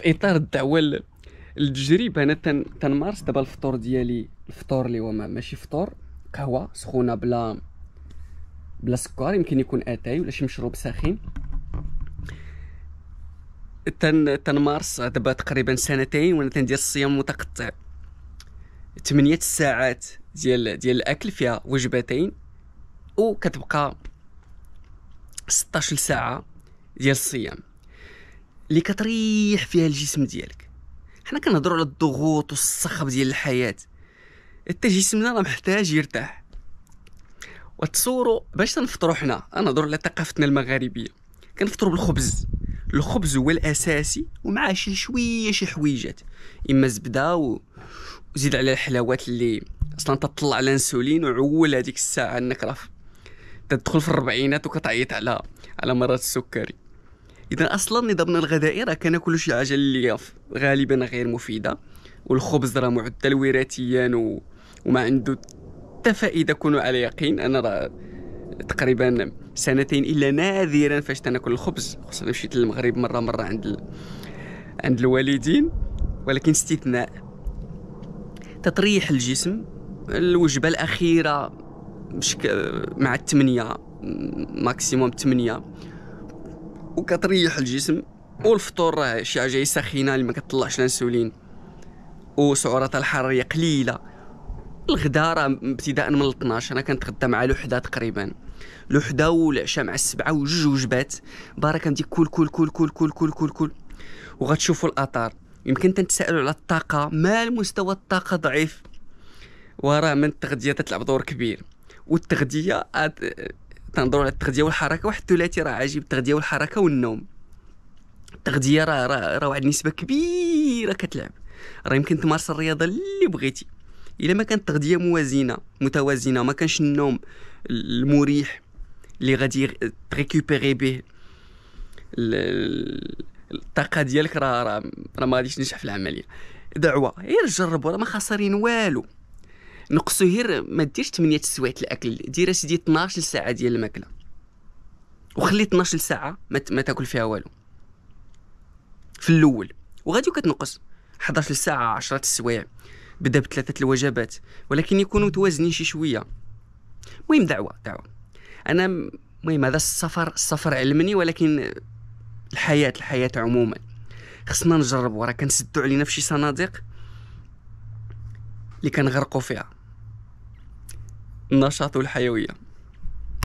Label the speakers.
Speaker 1: في اطار الدعوه التجربه انا تنمارس دابا الفطور ديالي الفطور اللي هو ماشي فطور قهوه سخونه بلا بلا سكر يمكن يكون اتاي ولا شي مشروب ساخن تن تنمارس دابا تقريبا سنتين وانا تندير الصيام متقطع 8 ساعات ديال ديال الاكل فيها وجبتين وكتبقى 16 ساعه ديال الصيام اللي كتريح فيها الجسم ديالك حنا كنهضروا على الضغوط والصخب ديال الحياه حتى جسمنا راه محتاج يرتاح وتصوروا باش تنفطروا حنا نهضر على ثقافتنا المغاربيه كنفطروا بالخبز الخبز هو الاساسي ومعاه شي شويه شي حويجات اما زبده وزيد على الحلاوات اللي اصلا تطلع الانسولين وعول هذيك الساعه انك راه تدخل في الربعينات وكتعيط على على مرض السكري اذا اصلا نظامنا الغذائي راه كل شي حاجه اللي غالبا غير مفيده والخبز راه معدل وراثيا و... وما عنده حتى فائده كونوا على يقين انا راه تقريبا سنتين الا نادرا فاش تناكل الخبز خصوصا مشيت للمغرب مره مره عند ال... عند الوالدين ولكن استثناء تطريح الجسم الوجبه الاخيره مع الثمانيه ماكسيموم ثمانيه وكتريح الجسم والفطور راه شي حاجه سخينه اللي ما كتطلعش الانسولين وسعرات الحراريه قليله الغداء راه ابتداء من 12 انا كنتغدى مع الوحده تقريبا الوحده والعشاء مع السبعه وجوج وجبات بارا كندير كل كل كل كل كل كل كل كل وغتشوفوا الاثار يمكن تنتسالوا على الطاقه مال مستوى الطاقه ضعيف وراه من التغذيه تتلعب دور كبير والتغذيه تنهضروا على التغذيه والحركه واحد الثلاثي راه عاجب التغذيه والحركه والنوم التغذيه راه راه را واحد النسبه كبيره كتلعب راه يمكن تمارس الرياضه اللي بغيتي الا ما كانت التغذيه موازنه متوازنه ما كانش النوم المريح اللي غادي تريكوبيري به الطاقه ديالك راه راه ما غاديش تنجح في العمليه دعوه غير جربوا راه ما خاسرين والو نقصو غير ما ديرش 8 سوايع الاكل دير اسيدي 12 ساعه ديال الماكله وخلي 12 ساعه ما, ما تاكل فيها والو في الاول وغادي كتنقص 11 ساعه 10 السوايع بدا بثلاثه الوجبات ولكن يكونوا متوازنين شي شويه المهم دعوه دعوه انا المهم هذا السفر السفر علمني ولكن الحياه الحياه عموما خصنا نجربوا راه كنسدوا علينا فشي صناديق اللي كنغرقوا فيها النشاط والحيوية